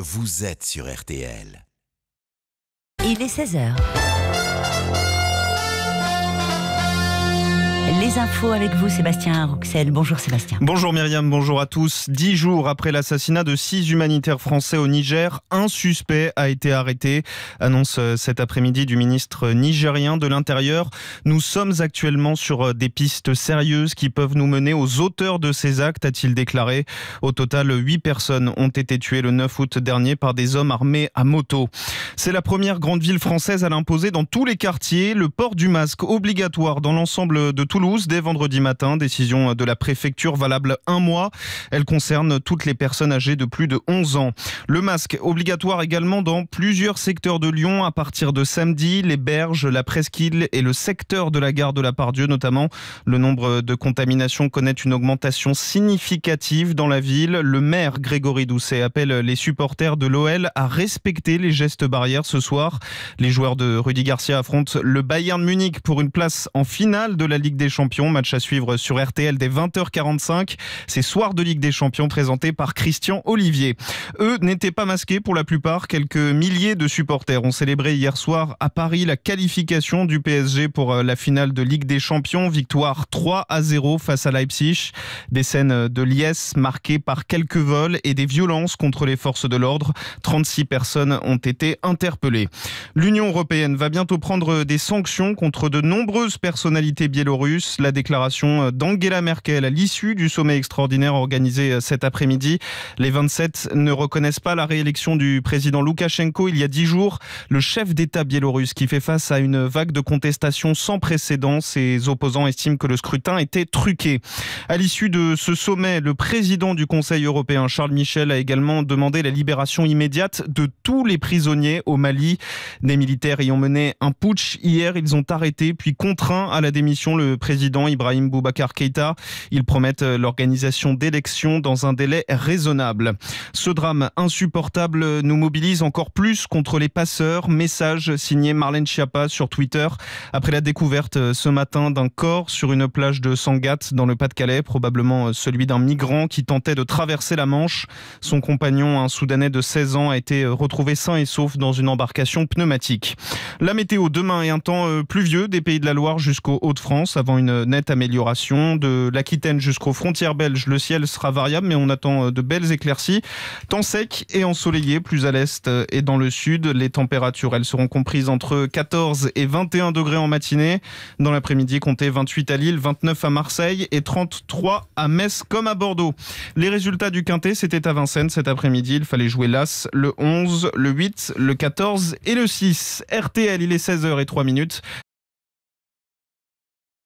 Vous êtes sur RTL. Il est 16h infos avec vous, Sébastien Roxel. Bonjour Sébastien. Bonjour Myriam, bonjour à tous. Dix jours après l'assassinat de six humanitaires français au Niger, un suspect a été arrêté, annonce euh, cet après-midi du ministre euh, nigérien de l'Intérieur. Nous sommes actuellement sur euh, des pistes sérieuses qui peuvent nous mener aux auteurs de ces actes, a-t-il déclaré. Au total, huit personnes ont été tuées le 9 août dernier par des hommes armés à moto. C'est la première grande ville française à l'imposer dans tous les quartiers le port du masque obligatoire dans l'ensemble de Toulouse dès vendredi matin. Décision de la préfecture valable un mois. Elle concerne toutes les personnes âgées de plus de 11 ans. Le masque obligatoire également dans plusieurs secteurs de Lyon à partir de samedi. Les berges, la presqu'île et le secteur de la gare de la Pardieu notamment. Le nombre de contaminations connaît une augmentation significative dans la ville. Le maire Grégory Doucet appelle les supporters de l'OL à respecter les gestes barrières ce soir. Les joueurs de Rudy Garcia affrontent le Bayern Munich pour une place en finale de la Ligue des Champions Match à suivre sur RTL dès 20h45. C'est Soir de Ligue des Champions présenté par Christian Olivier. Eux n'étaient pas masqués pour la plupart. Quelques milliers de supporters ont célébré hier soir à Paris la qualification du PSG pour euh, la finale de Ligue des Champions. Victoire 3 à 0 face à Leipzig. Des scènes de liesse marquées par quelques vols et des violences contre les forces de l'ordre. 36 personnes ont été interpellées. L'Union européenne va bientôt prendre des sanctions contre de nombreuses personnalités biélorusses la déclaration euh, d'Angela Merkel à l'issue du sommet extraordinaire organisé euh, cet après-midi. Les 27 ne reconnaissent pas la réélection du président Loukachenko il y a dix jours. Le chef d'État biélorusse qui fait face à une vague de contestations sans précédent. Ses opposants estiment que le scrutin était truqué. À l'issue de ce sommet, le président du Conseil européen, Charles Michel, a également demandé la libération immédiate de tous les prisonniers au Mali. Des militaires ayant ont mené un putsch hier. Ils ont arrêté puis contraint à la démission le président Ibrahim Boubacar Keïta. Ils promettent euh, l'organisation d'élections dans un délai raisonnable. Ce drame insupportable nous mobilise encore plus contre les passeurs. Message signé Marlène Schiappa sur Twitter après la découverte euh, ce matin d'un corps sur une plage de Sangat dans le Pas-de-Calais, probablement euh, celui d'un migrant qui tentait de traverser la Manche. Son compagnon, un Soudanais de 16 ans, a été retrouvé sain et sauf dans une embarcation pneumatique. La météo demain est un temps pluvieux des pays de la Loire jusqu'aux Hauts-de-France avant une euh, nette amélioration. De l'Aquitaine jusqu'aux frontières belges, le ciel sera variable, mais on attend euh, de belles éclaircies. Temps sec et ensoleillé, plus à l'est euh, et dans le sud. Les températures, elles seront comprises entre 14 et 21 degrés en matinée. Dans l'après-midi, comptez 28 à Lille, 29 à Marseille et 33 à Metz comme à Bordeaux. Les résultats du Quintet, c'était à Vincennes cet après-midi. Il fallait jouer l'As, le 11, le 8, le 14 et le 6. RTL, il est 16h et 3 minutes.